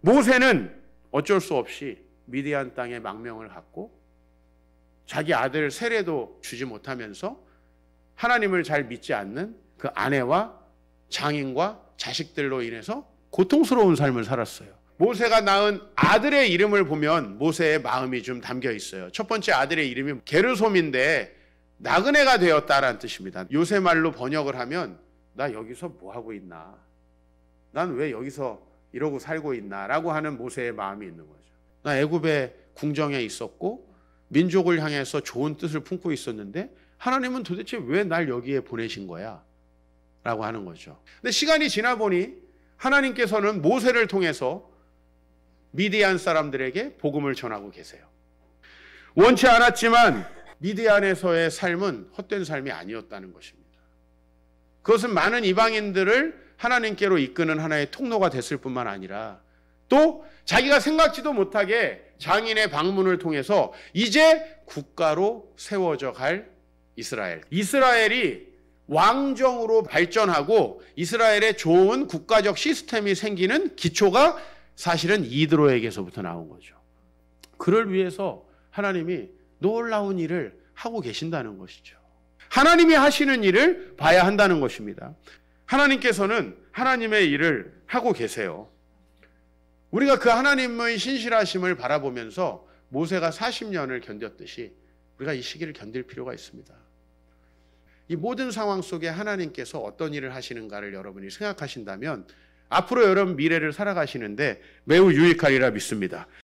모세는 어쩔 수 없이 미디안 땅에 망명을 갖고 자기 아들 세례도 주지 못하면서 하나님을 잘 믿지 않는 그 아내와 장인과 자식들로 인해서 고통스러운 삶을 살았어요. 모세가 낳은 아들의 이름을 보면 모세의 마음이 좀 담겨 있어요. 첫 번째 아들의 이름이 게르솜인데 나그네가 되었다라는 뜻입니다. 요새 말로 번역을 하면 나 여기서 뭐 하고 있나? 난 왜 여기서 이러고 살고 있나라고 하는 모세의 마음이 있는 거죠. 나 그러니까 애굽의 궁정에 있었고 민족을 향해서 좋은 뜻을 품고 있었는데 하나님은 도대체 왜 날 여기에 보내신 거야? 라고 하는 거죠. 근데 시간이 지나 보니 하나님께서는 모세를 통해서 미디안 사람들에게 복음을 전하고 계세요. 원치 않았지만 미디안에서의 삶은 헛된 삶이 아니었다는 것입니다. 그것은 많은 이방인들을 하나님께로 이끄는 하나의 통로가 됐을 뿐만 아니라 또 자기가 생각지도 못하게 장인의 방문을 통해서 이제 국가로 세워져 갈 이스라엘. 이스라엘이 왕정으로 발전하고 이스라엘의 좋은 국가적 시스템이 생기는 기초가 사실은 이드로에게서부터 나온 거죠. 그를 위해서 하나님이 놀라운 일을 하고 계신다는 것이죠. 하나님이 하시는 일을 봐야 한다는 것입니다. 하나님께서는 하나님의 일을 하고 계세요. 우리가 그 하나님의 신실하심을 바라보면서 모세가 40년을 견뎠듯이 우리가 이 시기를 견딜 필요가 있습니다. 이 모든 상황 속에 하나님께서 어떤 일을 하시는가를 여러분이 생각하신다면 앞으로 여러분 미래를 살아가시는데 매우 유익하리라 믿습니다.